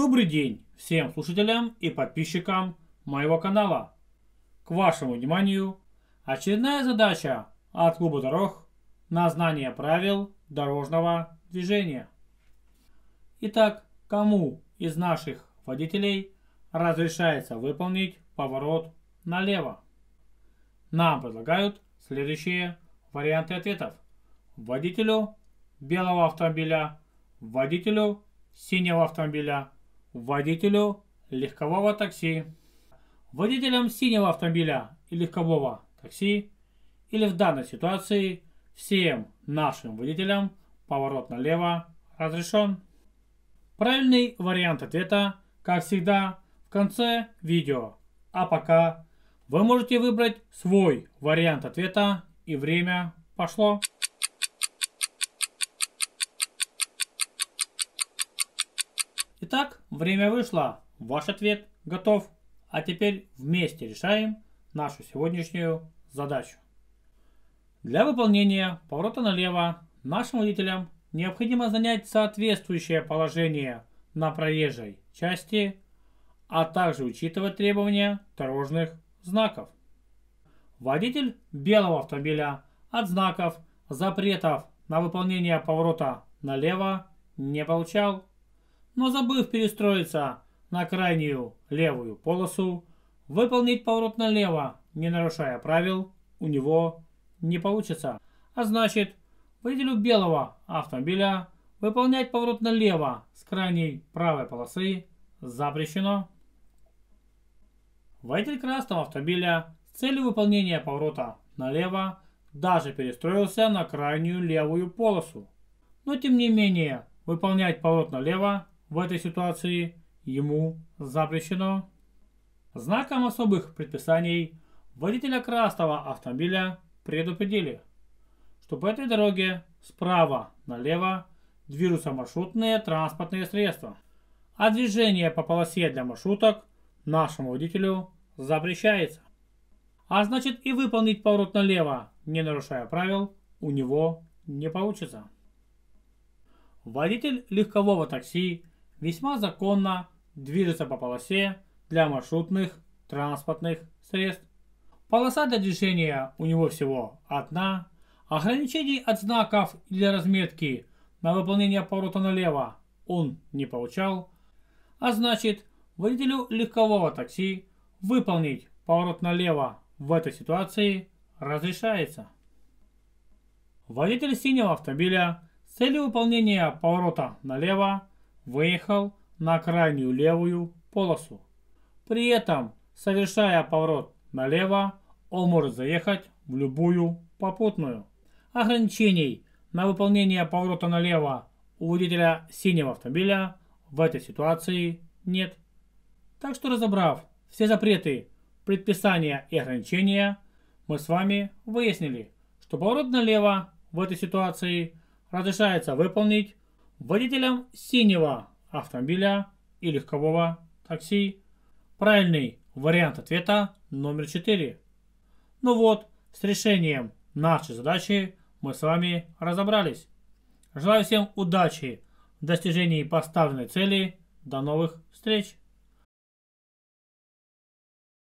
Добрый день всем слушателям и подписчикам моего канала. К вашему вниманию очередная задача от клуба дорог на знание правил дорожного движения. Итак, кому из наших водителей разрешается выполнить поворот налево? Нам предлагают следующие варианты ответов. Водителю белого автомобиля, водителю синего автомобиля – водителю легкового такси, водителям синего автомобиля и легкового такси, или в данной ситуации всем нашим водителям поворот налево разрешен. Правильный вариант ответа, как всегда, в конце видео. А пока вы можете выбрать свой вариант ответа и время пошло. Итак, время вышло. Ваш ответ готов. А теперь вместе решаем нашу сегодняшнюю задачу. Для выполнения поворота налево нашим водителям необходимо занять соответствующее положение на проезжей части, а также учитывать требования дорожных знаков. Водитель белого автомобиля от знаков запретов на выполнение поворота налево не получал но забыв перестроиться на крайнюю левую полосу, выполнить поворот налево, не нарушая правил, у него не получится. А значит, водителю белого автомобиля выполнять поворот налево с крайней правой полосы запрещено. Водитель красного автомобиля с целью выполнения поворота налево даже перестроился на крайнюю левую полосу. Но тем не менее, выполнять поворот налево в этой ситуации ему запрещено. Знаком особых предписаний водителя красного автомобиля предупредили, что по этой дороге справа налево движутся маршрутные транспортные средства, а движение по полосе для маршруток нашему водителю запрещается. А значит и выполнить поворот налево, не нарушая правил, у него не получится. Водитель легкового такси весьма законно движется по полосе для маршрутных транспортных средств. Полоса для движения у него всего одна. Ограничений от знаков или разметки на выполнение поворота налево он не получал. А значит, водителю легкового такси выполнить поворот налево в этой ситуации разрешается. Водитель синего автомобиля с целью выполнения поворота налево выехал на крайнюю левую полосу. При этом, совершая поворот налево, он может заехать в любую попутную. Ограничений на выполнение поворота налево у водителя синего автомобиля в этой ситуации нет. Так что разобрав все запреты, предписания и ограничения, мы с вами выяснили, что поворот налево в этой ситуации разрешается выполнить Водителям синего автомобиля и легкового такси правильный вариант ответа номер 4. Ну вот, с решением нашей задачи мы с вами разобрались. Желаю всем удачи в достижении поставленной цели. До новых встреч!